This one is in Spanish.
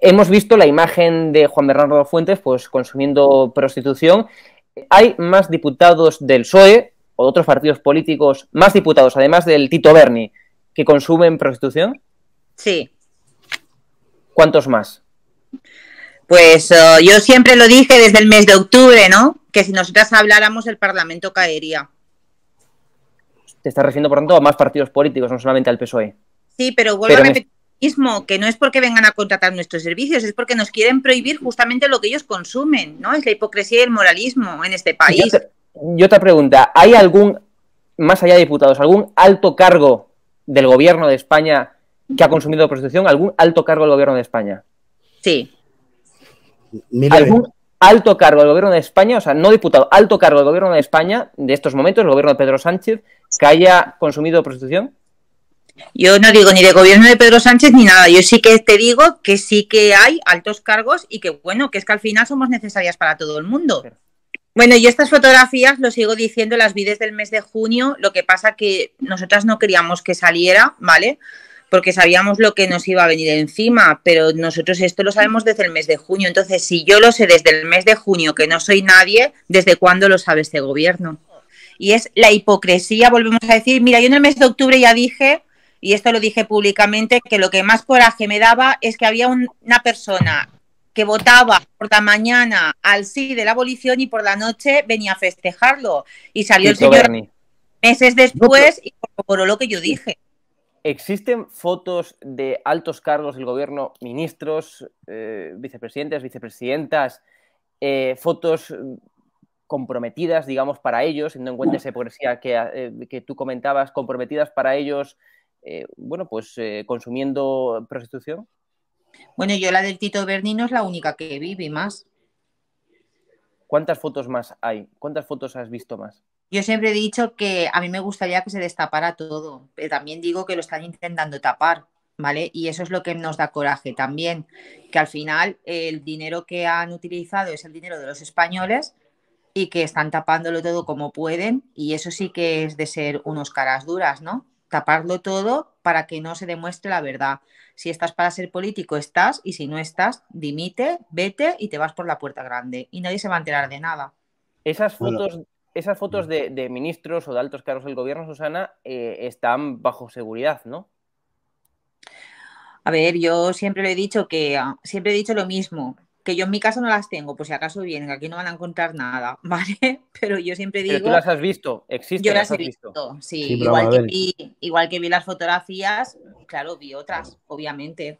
hemos visto la imagen de Juan Bernardo Fuentes pues, consumiendo prostitución. Hay más diputados del PSOE o de otros partidos políticos, más diputados, además del Tito Berni, que consumen prostitución. Sí. ¿Cuántos más? Pues oh, yo siempre lo dije desde el mes de octubre, ¿no? Que si nosotras habláramos el Parlamento caería. Te estás refiriendo, por tanto, a más partidos políticos, no solamente al PSOE. Sí, pero vuelvo a repetir que no es porque vengan a contratar nuestros servicios, es porque nos quieren prohibir justamente lo que ellos consumen, ¿no? Es la hipocresía y el moralismo en este país. Yo te, pregunta, ¿hay algún, más allá de diputados, algún alto cargo del gobierno de España que ha consumido prostitución? ¿Algún alto cargo del gobierno de España? Sí. ¿Algún alto cargo del gobierno de España, o sea, no diputado, alto cargo del gobierno de España de estos momentos, el gobierno de Pedro Sánchez, que haya consumido prostitución? Yo no digo ni de gobierno de Pedro Sánchez ni nada. Yo sí que te digo que sí que hay altos cargos y que bueno, que es que al final somos necesarias para todo el mundo. Bueno, yo estas fotografías, lo sigo diciendo, las vi desde el mes de junio. Lo que pasa que nosotras no queríamos que saliera, ¿vale? Porque sabíamos lo que nos iba a venir encima, pero nosotros esto lo sabemos desde el mes de junio. Entonces, si yo lo sé desde el mes de junio, que no soy nadie, ¿desde cuándo lo sabe este gobierno? Y es la hipocresía, volvemos a decir, mira, yo en el mes de octubre ya dije y esto lo dije públicamente, que lo que más coraje me daba es que había una persona que votaba por la mañana al sí de la abolición y por la noche venía a festejarlo. Y salió el señor meses después y por lo que yo dije. ¿Existen fotos de altos cargos del gobierno, ministros, eh, vicepresidentes, vicepresidentas, eh, fotos eh, comprometidas, digamos, para ellos, siendo en cuenta esa poesía que, que tú comentabas, comprometidas para ellos eh, bueno, pues eh, consumiendo prostitución? Bueno, yo la del Tito Berni no es la única que vive más. ¿Cuántas fotos más hay? ¿Cuántas fotos has visto más? Yo siempre he dicho que a mí me gustaría que se destapara todo, pero también digo que lo están intentando tapar, ¿vale? Y eso es lo que nos da coraje también, que al final eh, el dinero que han utilizado es el dinero de los españoles y que están tapándolo todo como pueden y eso sí que es de ser unos caras duras, ¿no? taparlo todo para que no se demuestre la verdad. Si estás para ser político, estás, y si no estás, dimite, vete y te vas por la puerta grande. Y nadie se va a enterar de nada. Esas fotos, esas fotos de, ministros o de altos cargos del gobierno, Susana, eh, están bajo seguridad, ¿no? A ver, yo siempre le he dicho que ah, siempre he dicho lo mismo que yo en mi caso no las tengo, por si acaso vienen, aquí no van a encontrar nada, ¿vale? Pero yo siempre digo... Pero tú las has visto, existen. Yo las, he visto, sí. igual, igual que vi las fotografías, claro, vi otras, obviamente.